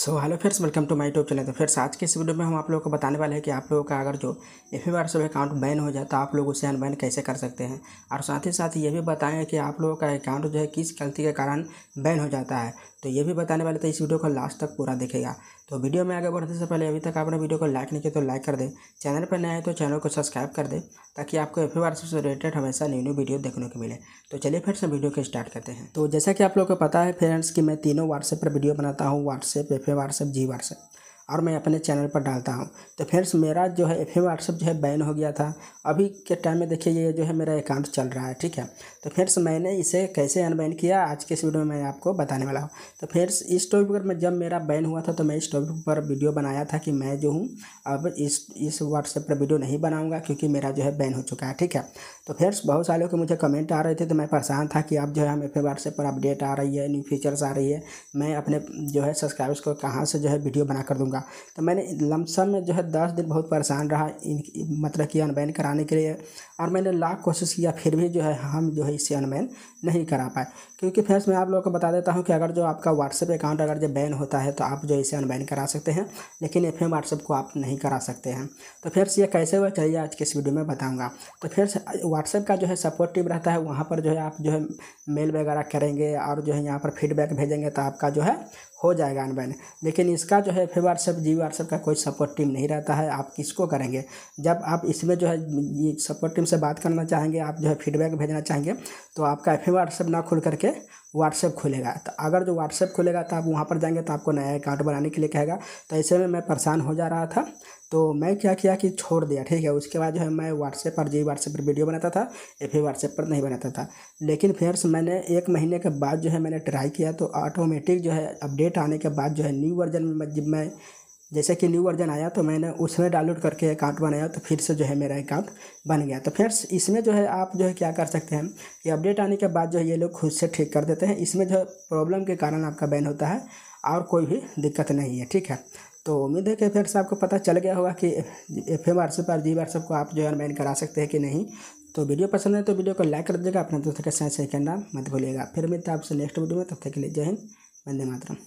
so hello friends welcome to my YouTube channel तो friends आज के इस वीडियो में हम आप लोगों को बताने वाले हैं कि आप लोगों का अगर जो एफ एम सब अकाउंट बैन हो जाए तो आप लोग उसे अनबैन कैसे कर सकते हैं और साथ ही साथ ये भी बताएं कि आप लोगों का अकाउंट जो है किस गलती के कारण बैन हो जाता है तो ये भी बताने वाले तो इस वीडियो को लास्ट तक पूरा देखेगा तो वीडियो में आगे बढ़ने से पहले अभी तक आपने वीडियो को लाइक नहीं किया तो लाइक कर दें चैनल पर नए हैं तो चैनल को सब्सक्राइब कर दें ताकि आपको एफ आर से रिलेटेड हमेशा न्यू न्यू वीडियो देखने को मिले तो चलिए फिर से वीडियो को स्टार्ट करते हैं तो जैसा कि आप लोग को पता है फ्रेंड्स कि मैं तीनों व्हाट्सएप पर वीडियो बनाता हूँ व्हाट्सएप एफ पे व्हाट्सएप जी व्हाट्सएप और मैं अपने चैनल पर डालता हूँ तो फ्रेंड्स मेरा जो है एफ एम व्हाट्सअप जो है बैन हो गया था अभी के टाइम में देखिए ये जो है मेरा अकाउंट चल रहा है ठीक है तो फ्रेंड्स मैंने इसे कैसे अनबैन किया आज के इस वीडियो में मैं आपको बताने वाला हूँ तो फ्रेंड्स इस टॉपिक पर मैं जब मेरा बैन हुआ था तो मैं इस टॉपिक पर वीडियो बनाया था कि मैं जो हूँ अब इस इस व्हाट्सएप पर वीडियो नहीं बनाऊँगा क्योंकि मेरा जो है बैन हो चुका है ठीक है तो फ्रेंड्स बहुत सारे लोग मुझे कमेंट आ रहे थे तो मैं परेशान था कि अब जो है हम एफ व्हाट्सएप पर अपडेट आ रही है न्यू फीचर्स आ रही है मैं अपने जो है सब्सक्राइबर्स को कहाँ से जो है वीडियो बना कर दूँगा होगा तो मैंने लमसम में जो है दस दिन बहुत परेशान रहा इन मतलब कि अनबैन कराने के लिए और मैंने लाख कोशिश किया फिर भी जो है हम जो है इसे अनबैन नहीं करा पाए क्योंकि फ्रेंड्स मैं आप लोगों को बता देता हूँ कि अगर जो आपका व्हाट्सएप अकाउंट अगर जो बैन होता है तो आप जो इसे अनबैन करा सकते हैं लेकिन एफ एम व्हाट्सएप को आप नहीं करा सकते हैं तो फिर से यह कैसे हुआ चलिए आज के इस वीडियो में बताऊँगा तो से व्हाट्सएप का जो है सपोर्ट टीम रहता है वहाँ पर जो है आप जो है मेल वगैरह करेंगे और जो है यहाँ पर फीडबैक भेजेंगे तो आपका जो है हो जाएगा अनबैन लेकिन इसका जो है एफ व्हाट्सएप जी व्हाट्सएप का कोई सपोर्ट टीम नहीं रहता है आप किसको करेंगे जब आप इसमें जो है सपोर्ट टीम से बात करना चाहेंगे आप जो है फीडबैक भेजना चाहेंगे तो आपका एफ व्हाट्सएप ना खुल करके व्हाट्सएप खुलेगा तो अगर जो व्हाट्सएप खुलेगा तो आप वहाँ पर जाएंगे तो आपको नया अकाउंट बनाने के लिए कहेगा तो ऐसे में मैं परेशान हो जा रहा था तो मैं क्या किया कि छोड़ दिया ठीक है उसके बाद जो है मैं व्हाट्सएप पर जी व्हाट्सएप पर वीडियो बनाता था या फिर व्हाट्सएप पर नहीं बनाता था लेकिन फिर मैंने एक महीने के बाद जो है मैंने ट्राई किया तो ऑटोमेटिक जो है अपडेट आने के बाद जो है न्यू वर्जन में जब मैं जैसे कि न्यू वर्जन आया तो मैंने उसमें डाउनलोड करके अकाउंट बनाया तो फिर से जो है मेरा अकाउंट बन गया तो फ्रेंड्स इसमें जो है आप जो है क्या कर सकते हैं ये अपडेट आने के बाद जो है ये लोग खुद से ठीक कर देते हैं इसमें जो प्रॉब्लम के कारण आपका बैन होता है और कोई भी दिक्कत नहीं है ठीक है तो उम्मीद है कि फ्रेंड्स आपको पता चल गया होगा कि एफ एम व्हाट्सएप और जी व्हाट्सएप को आप जो है बैन करा सकते हैं कि नहीं तो वीडियो पसंद है तो वीडियो को लाइक कर दीजिएगा अपने दोस्तों के साथ शेयर करना मत भूलिएगा फिर मिलते है आपसे नेक्स्ट वीडियो में तब तक के लिए जय हिंद वंदे मातरम